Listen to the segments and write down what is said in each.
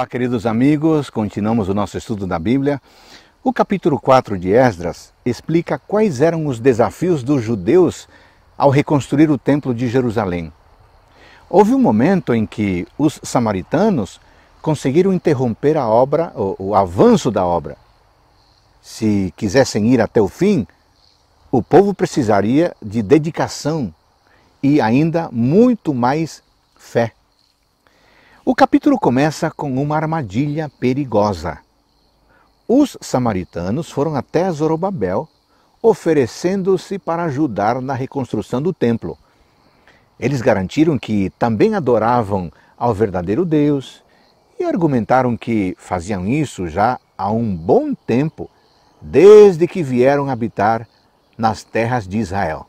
Olá, queridos amigos, continuamos o nosso estudo da Bíblia. O capítulo 4 de Esdras explica quais eram os desafios dos judeus ao reconstruir o Templo de Jerusalém. Houve um momento em que os samaritanos conseguiram interromper a obra, o, avanço da obra. Se quisessem ir até o fim, o povo precisaria de dedicação e ainda muito mais fé. O capítulo começa com uma armadilha perigosa. Os samaritanos foram até Zorobabel, oferecendo-se para ajudar na reconstrução do templo. Eles garantiram que também adoravam ao verdadeiro Deus e argumentaram que faziam isso já há um bom tempo, desde que vieram habitar nas terras de Israel.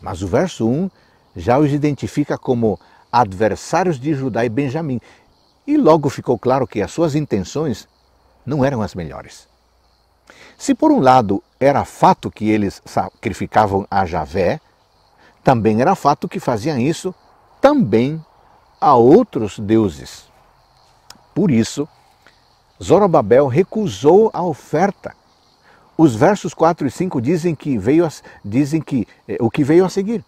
Mas o verso 1 já os identifica como adversários de Judá e Benjamim. E logo ficou claro que as suas intenções não eram as melhores. Se por um lado era fato que eles sacrificavam a Javé, também era fato que faziam isso também a outros deuses. Por isso, Zorobabel recusou a oferta. Os versos 4 e 5 dizem que veio a, dizem que eh, o que veio a seguir.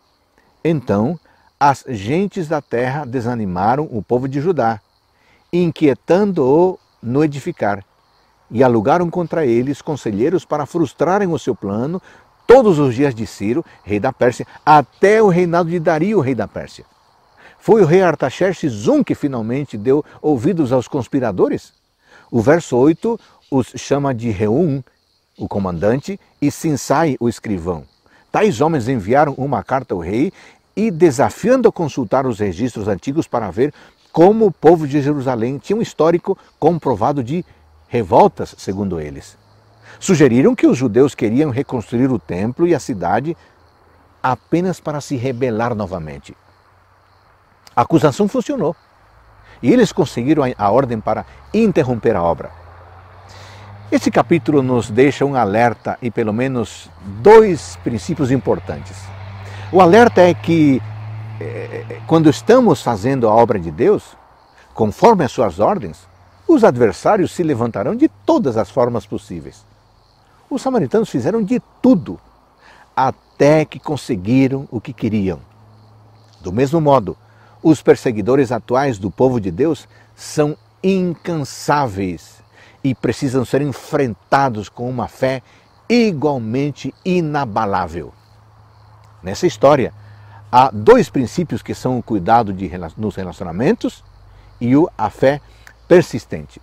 Então, as gentes da terra desanimaram o povo de Judá, inquietando-o no edificar, e alugaram contra eles conselheiros para frustrarem o seu plano todos os dias de Ciro, rei da Pérsia, até o reinado de Dario, rei da Pérsia. Foi o rei Artaxerxes um que finalmente deu ouvidos aos conspiradores? O verso 8 os chama de Reum, o comandante, e Sinsai, o escrivão. Tais homens enviaram uma carta ao rei e desafiando a consultar os registros antigos para ver como o povo de Jerusalém tinha um histórico comprovado de revoltas, segundo eles. Sugeriram que os judeus queriam reconstruir o templo e a cidade apenas para se rebelar novamente. A acusação funcionou e eles conseguiram a ordem para interromper a obra. Este capítulo nos deixa um alerta e pelo menos dois princípios importantes. O alerta é que eh, eh, quando estamos fazendo a obra de Deus, conforme as suas ordens, os adversários se levantarão de todas as formas possíveis. Os samaritanos fizeram de tudo até que conseguiram o que queriam. Do mesmo modo, os perseguidores atuais do povo de Deus são incansáveis e precisam ser enfrentados com uma fé igualmente inabalável nessa história, há dois princípios que são o cuidado de, nos relacionamentos e a fé persistente.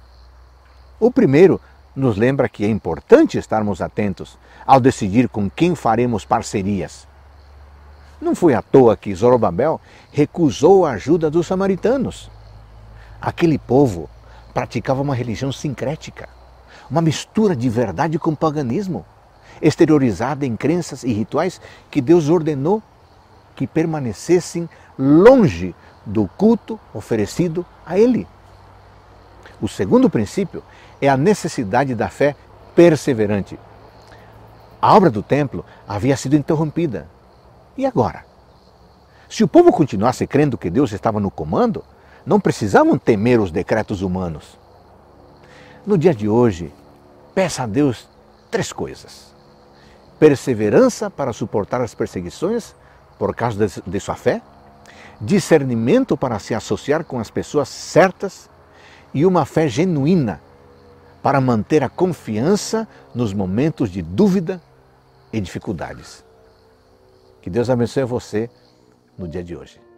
O primeiro nos lembra que é importante estarmos atentos ao decidir com quem faremos parcerias. Não foi à toa que Zorobabel recusou a ajuda dos samaritanos. Aquele povo praticava uma religião sincrética, uma mistura de verdade com paganismo exteriorizada em crenças e rituais que Deus ordenou que permanecessem longe do culto oferecido a Ele. O segundo princípio é a necessidade da fé perseverante. A obra do templo havia sido interrompida. E agora? Se o povo continuasse crendo que Deus estava no comando, não precisavam temer os decretos humanos. No dia de hoje, peça a Deus três coisas perseverança para suportar as perseguições por causa de, de sua fé, discernimento para se associar com as pessoas certas e uma fé genuína para manter a confiança nos momentos de dúvida e dificuldades. Que Deus abençoe você no dia de hoje.